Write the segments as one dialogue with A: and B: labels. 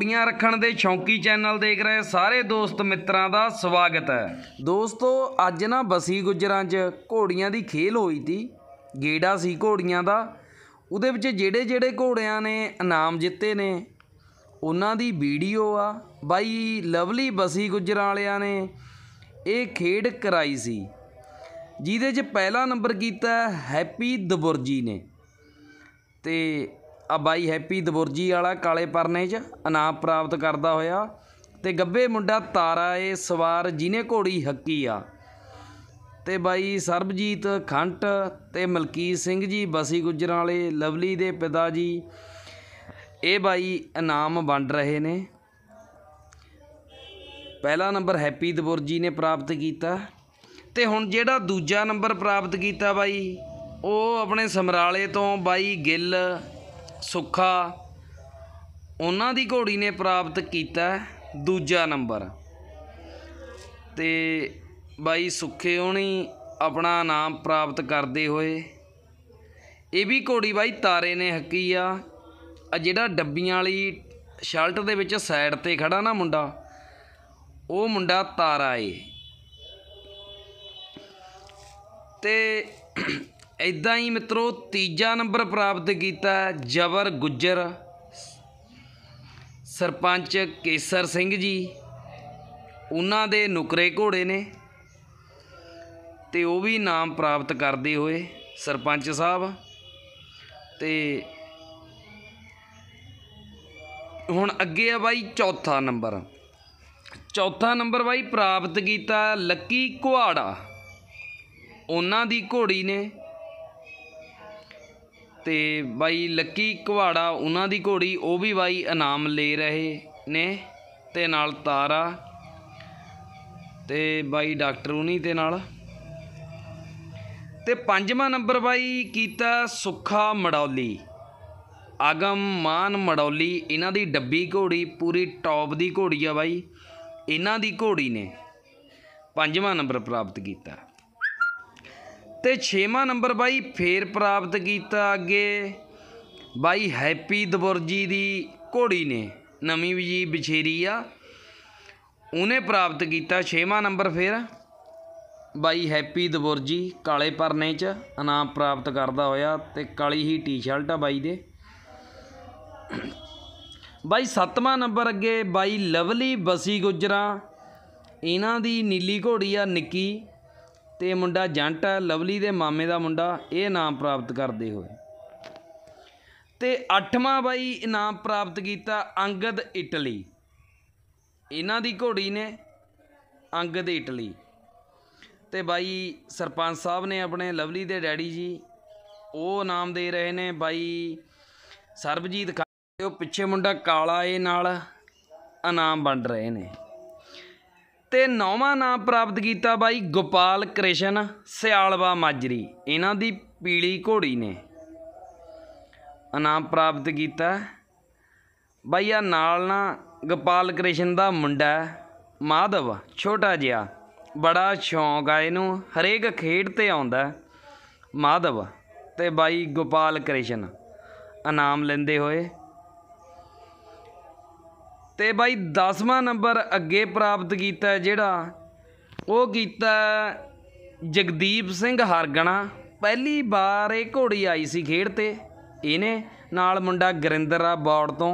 A: ਘੋੜੀਆਂ ਰੱਖਣ ਦੇ ਸ਼ੌਂਕੀ ਚੈਨਲ ਦੇਖ ਰਹੇ ਸਾਰੇ ਦੋਸਤ ਮਿੱਤਰਾਂ ਦਾ ਸਵਾਗਤ ਹੈ ਦੋਸਤੋ ਅੱਜ ਨਾ ਬਸੀ ਗੁਜਰਾਂ 'ਚ ਘੋੜੀਆਂ ਦੀ ਖੇਲ ਹੋਈ ਸੀ ਗੇੜਾ ਸੀ ਘੋੜੀਆਂ ਦਾ ਉਹਦੇ ਵਿੱਚ ਜਿਹੜੇ ਜਿਹੜੇ ਘੋੜਿਆਂ ਨੇ ਇਨਾਮ ਜਿੱਤੇ ਨੇ ਉਹਨਾਂ ਦੀ ਵੀਡੀਓ ਆ ਬਾਈ ਲਵਲੀ ਬਸੀ ਗੁਜਰਾਂ ਵਾਲਿਆਂ ਨੇ ਇਹ ਖੇਡ ਕਰਾਈ ਸੀ ਜਿਹਦੇ 'ਚ ਪਹਿਲਾ ਨੰਬਰ ਕੀਤਾ ਹੈਪੀ ਦਬੁਰਜੀ ਨੇ ਤੇ ਆ ਬਾਈ ਹੈਪੀ ਦਬੁਰਜੀ ਵਾਲਾ ਕਾਲੇ ਪਰਨੇ 'ਚ ਇਨਾਮ ਪ੍ਰਾਪਤ ਕਰਦਾ ਹੋਇਆ ਤੇ ਗੱਬੇ ਮੁੰਡਾ ਤਾਰਾ ਏ ਸਵਾਰ ਜਿਨੇ ਘੋੜੀ ਹੱਕੀ ਆ ਤੇ ਬਾਈ ਸਰਬਜੀਤ ਖੰਟ ਤੇ ਮਲਕੀਤ ਸਿੰਘ ਜੀ ਬਸੀ ਗੁੱਜਰਾਂ ਵਾਲੇ ਲਵਲੀ ਦੇ ਪਿਤਾ ਜੀ ਇਹ ਬਾਈ ਇਨਾਮ ਵੰਡ ਰਹੇ ਨੇ ਪਹਿਲਾ ਨੰਬਰ ਹੈਪੀ ਦਬੁਰਜੀ ਨੇ ਪ੍ਰਾਪਤ ਕੀਤਾ ਤੇ ਹੁਣ ਜਿਹੜਾ ਦੂਜਾ ਨੰਬਰ ਪ੍ਰਾਪਤ ਕੀਤਾ ਬਾਈ ਉਹ ਆਪਣੇ ਸਮਰਾਲੇ ਤੋਂ ਬਾਈ ਗਿੱਲ ਸੁੱਖਾ ਉਹਨਾਂ ਦੀ ਘੋੜੀ ਨੇ ਪ੍ਰਾਪਤ ਕੀਤਾ ਦੂਜਾ ਨੰਬਰ ਤੇ ਬਾਈ ਸੁੱਖੇ ਹੋਣੀ ਆਪਣਾ ਨਾਮ ਪ੍ਰਾਪਤ ਕਰਦੇ ਹੋਏ ਇਹ ਵੀ ਘੋੜੀ ਬਾਈ ਤਾਰੇ ਨੇ ਹੱਕੀ ਆ ਆ ਜਿਹੜਾ ਡੱਬੀਆਂ ਵਾਲੀ ਸ਼ਰਟ ਦੇ ਵਿੱਚ ਸਾਈਡ ਤੇ ਖੜਾ ਨਾ ਮੁੰਡਾ ਉਹ ਮੁੰਡਾ ਤਾਰਾ ਏ ਤੇ ਇਦਾਂ ਹੀ ਮਿੱਤਰੋ ਤੀਜਾ ਨੰਬਰ ਪ੍ਰਾਪਤ ਕੀਤਾ ਜਬਰ ਗੁੱਜਰ ਸਰਪੰਚ ਕੇਸਰ ਸਿੰਘ ਜੀ ਉਹਨਾਂ ਦੇ ਨੁਕਰੇ ਘੋੜੇ ਨੇ ਤੇ ਉਹ ਵੀ ਨਾਮ ਪ੍ਰਾਪਤ ਕਰਦੇ ਹੋਏ ਸਰਪੰਚ ਸਾਹਿਬ ਤੇ ਹੁਣ ਅੱਗੇ ਆ ਬਾਈ ਚੌਥਾ ਨੰਬਰ ਚੌਥਾ ਨੰਬਰ ਬਾਈ ਪ੍ਰਾਪਤ ਕੀਤਾ ਲੱਕੀ ਕੁਹਾੜਾ ਉਹਨਾਂ ਦੀ ਘੋੜੀ ਨੇ ਤੇ ਬਾਈ ਲੱਕੀ ਕੁਹਾੜਾ ਉਹਨਾਂ ਦੀ ਘੋੜੀ ਉਹ ਵੀ ਬਾਈ ਇਨਾਮ ਲੈ ਰਹੇ ਨੇ ਤੇ ਨਾਲ ਤਾਰਾ ਤੇ ਬਾਈ ਡਾਕਟਰ ਉਨੀ ਦੇ ਨਾਲ ਤੇ ਪੰਜਵਾਂ ਨੰਬਰ ਬਾਈ ਕੀਤਾ ਸੁੱਖਾ ਮੜੌਲੀ ਆਗਮ ਮਾਨ ਮੜੌਲੀ ਇਹਨਾਂ ਦੀ ਡੱਬੀ ਘੋੜੀ ਪੂਰੀ ਟੌਪ ਦੀ ਘੋੜੀ ਆ ਬਾਈ ਇਹਨਾਂ ਦੀ ਘੋੜੀ ਨੇ ਪੰਜਵਾਂ ਨੰਬਰ ਪ੍ਰਾਪਤ ਕੀਤਾ ਤੇ 6ਵਾਂ ਨੰਬਰ ਬਾਈ ਫੇਰ ਪ੍ਰਾਪਤ ਕੀਤਾ ਅੱਗੇ ਬਾਈ ਹੈਪੀ ਦਵਰਜੀ ਦੀ ਘੋੜੀ ਨੇ ਨਵੀਂ ਵੀ ਜੀ ਆ ਉਹਨੇ ਪ੍ਰਾਪਤ ਕੀਤਾ 6ਵਾਂ ਨੰਬਰ ਫੇਰ ਬਾਈ ਹੈਪੀ ਦਵਰਜੀ ਕਾਲੇ ਪਰਨੇ 'ਚ ਇਨਾਮ ਪ੍ਰਾਪਤ ਕਰਦਾ ਹੋਇਆ ਤੇ ਕਾਲੀ ਹੀ ਟੀ-ਸ਼ਰਟ ਆ ਬਾਈ ਦੇ ਬਾਈ 7ਵਾਂ ਨੰਬਰ ਅੱਗੇ ਬਾਈ ਲਵਲੀ ਬਸੀ ਗੁਜਰਾ ਇਹਨਾਂ ਦੀ ਨੀਲੀ ਘੋੜੀ ਆ ਨਿੱਕੀ ਤੇ ਮੁੰਡਾ ਜੰਟ ਲਵਲੀ ਦੇ ਮਾਮੇ ਦਾ ਮੁੰਡਾ ਇਹ ਨਾਮ ਪ੍ਰਾਪਤ ਕਰਦੇ ਹੋਏ ਤੇ 8ਵਾਂ ਬਾਈ ਇਨਾਮ ਪ੍ਰਾਪਤ ਕੀਤਾ ਅੰਗਦ ਇਟਲੀ ਇਹਨਾਂ ਦੀ ਘੋੜੀ ਨੇ ਅੰਗਦ ਇਟਲੀ ਤੇ ਬਾਈ ਸਰਪੰਚ ਸਾਹਿਬ ਨੇ ਆਪਣੇ ਲਵਲੀ ਦੇ ਡੈਡੀ ਜੀ ਉਹ ਨਾਮ ਦੇ ਰਹੇ ਨੇ ਬਾਈ ਸਰਬਜੀਤ ਉਹ ਪਿੱਛੇ ਮੁੰਡਾ ਕਾਲਾ ਇਹ ਨਾਲ ਇਨਾਮ ਵੰਡ ਰਹੇ ਨੇ ਤੇ ਨੌਵਾਂ ਨਾਮ ਪ੍ਰਾਪਤ ਕੀਤਾ ਬਾਈ ਗੋਪਾਲ ਕ੍ਰਿਸ਼ਨ ਸਿਆਲਵਾ ਮਾਜਰੀ ਇਹਨਾਂ ਦੀ ਪੀਲੀ ਘੋੜੀ ਨੇ ਅਨਾਮ ਪ੍ਰਾਪਤ ਕੀਤਾ ਬਾਈ ਆ ਨਾਲ ਨਾ ਗੋਪਾਲ ਕ੍ਰਿਸ਼ਨ ਦਾ ਮੁੰਡਾ ਮਾਧਵ ਛੋਟਾ ਜਿਹਾ ਬੜਾ ਸ਼ੌਂਕ ਆ ਇਹਨੂੰ ਹਰੇਕ ਖੇਡ ਤੇ ਆਉਂਦਾ ਮਾਧਵ ਤੇ ਬਾਈ ਗੋਪਾਲ ਕ੍ਰਿਸ਼ਨ ਇਨਾਮ ਲੈਂਦੇ ਹੋਏ ਤੇ ਬਾਈ 10ਵਾਂ ਨੰਬਰ ਅੱਗੇ ਪ੍ਰਾਪਤ ਕੀਤਾ ਜਿਹੜਾ ਉਹ ਕੀਤਾ ਜਗਦੀਪ ਸਿੰਘ ਹਰਗਣਾ ਪਹਿਲੀ ਵਾਰ ਇਹ ਘੋੜੀ ਆਈ ਸੀ ਖੇਡ ਤੇ ਇਹਨੇ ਨਾਲ ਮੁੰਡਾ ਗਰਿੰਦਰ ਆ ਬੌੜ ਤੋਂ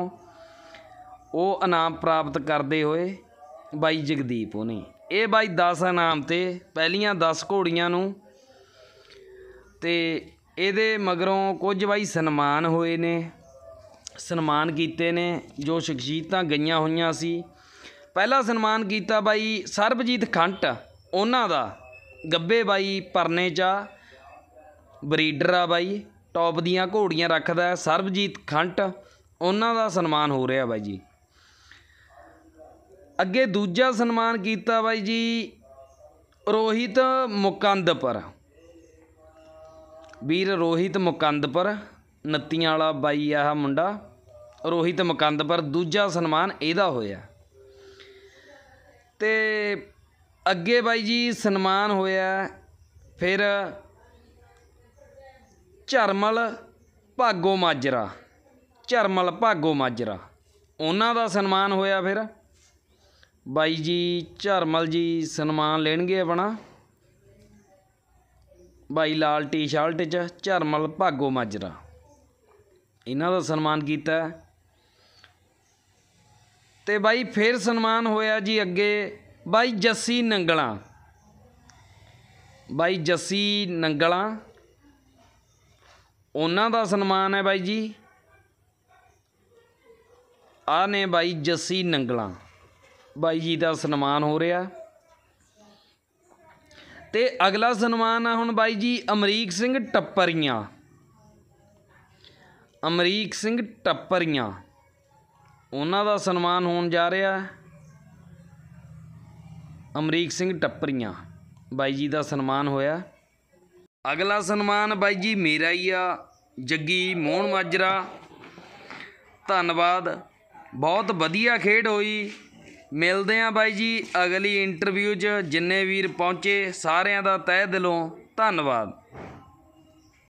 A: ਉਹ ਇਨਾਮ ਪ੍ਰਾਪਤ ਕਰਦੇ ਹੋਏ ਬਾਈ ਜਗਦੀਪ ਉਹਨੇ ਇਹ ਬਾਈ 10 ਇਨਾਮ ਤੇ ਪਹਿਲੀਆਂ 10 ਘੋੜੀਆਂ ਨੂੰ ਤੇ ਇਹਦੇ ਮਗਰੋਂ ਕੁਝ ਬਾਈ ਸਨਮਾਨ ਹੋਏ ਨੇ ਸਨਮਾਨ ਕੀਤੇ ਨੇ ਜੋ ਸ਼ਖਸੀਅਤਾਂ ਗਈਆਂ ਹੋਈਆਂ ਸੀ ਪਹਿਲਾ ਸਨਮਾਨ ਕੀਤਾ ਬਾਈ ਸਰਬਜੀਤ ਖੰਟ ਉਹਨਾਂ ਦਾ ਗੱਬੇ ਬਾਈ ਪਰਨੇ ਚਾ ਬਰੀਡਰ ਆ ਬਾਈ ਟੌਪ ਦੀਆਂ ਘੋੜੀਆਂ ਰੱਖਦਾ ਸਰਬਜੀਤ ਖੰਟ ਉਹਨਾਂ ਦਾ ਸਨਮਾਨ ਹੋ ਰਿਹਾ ਬਾਈ ਜੀ ਅੱਗੇ ਦੂਜਾ ਸਨਮਾਨ ਕੀਤਾ ਬਾਈ ਜੀ ਰੋਹਿਤ ਮੁਕੰਦਪੁਰ ਵੀਰ ਰੋਹਿਤ ਮੁਕੰਦਪੁਰ ਨੱਤੀਆਂ ਵਾਲਾ ਬਾਈ ਆਹ ਮੁੰਡਾ ਰੋਹਿਤ ਮਕੰਦ ਪਰ ਦੂਜਾ ਸਨਮਾਨ ਇਹਦਾ ਹੋਇਆ ਤੇ ਅੱਗੇ ਬਾਈ ਜੀ ਸਨਮਾਨ ਹੋਇਆ ਫਿਰ ਝਰਮਲ ਭਾਗੋ ਮਾਜਰਾ ਝਰਮਲ ਭਾਗੋ ਮਾਜਰਾ ਉਹਨਾਂ ਦਾ ਸਨਮਾਨ ਹੋਇਆ ਫਿਰ ਬਾਈ ਜੀ ਝਰਮਲ ਜੀ ਸਨਮਾਨ ਲੈਣਗੇ ਆਪਣਾ ਬਾਈ ਲਾਲ ਟੀ-ਸ਼ਰਟ 'ਚ ਝਰਮਲ ਭਾਗੋ ਮਾਜਰਾ ਇਹਨਾਂ ਦਾ ਸਨਮਾਨ ਕੀਤਾ ਤੇ ਬਾਈ ਫੇਰ ਸਨਮਾਨ ਹੋਇਆ ਜੀ ਅੱਗੇ ਬਾਈ ਜੱਸੀ ਨੰਗਲਾ ਬਾਈ ਜੱਸੀ ਨੰਗਲਾ ਉਹਨਾਂ ਦਾ ਸਨਮਾਨ ਹੈ ਬਾਈ ਜੀ ਆ ਨੇ ਬਾਈ ਜੱਸੀ ਨੰਗਲਾ ਬਾਈ ਜੀ ਦਾ ਸਨਮਾਨ ਹੋ ਰਿਹਾ ਤੇ ਅਗਲਾ ਸਨਮਾਨ ਆ ਹੁਣ ਬਾਈ ਜੀ ਅਮਰੀਕ ਸਿੰਘ ਟੱਪਰੀਆਂ ਅਮਰੀਕ ਸਿੰਘ ਟੱਪਰੀਆਂ ਉਹਨਾਂ ਦਾ ਸਨਮਾਨ ਹੋਣ ਜਾ ਰਿਹਾ ਹੈ ਅਮਰੀਕ ਸਿੰਘ ਟੱਪਰੀਆਂ ਬਾਈ ਜੀ ਦਾ ਸਨਮਾਨ ਹੋਇਆ ਅਗਲਾ ਸਨਮਾਨ ਬਾਈ ਜੀ ਮੇਰਾ ਹੀ ਆ ਜੱਗੀ ਮੋਹਣ ਮਾਜਰਾ ਧੰਨਵਾਦ ਬਹੁਤ ਵਧੀਆ ਖੇਡ ਹੋਈ ਮਿਲਦੇ ਆ ਬਾਈ ਜੀ ਅਗਲੀ ਇੰਟਰਵਿਊ 'ਚ ਜਿੰਨੇ ਵੀਰ ਪਹੁੰਚੇ ਸਾਰਿਆਂ ਦਾ ਤਹਿ ਦਿਲੋਂ ਧੰਨਵਾਦ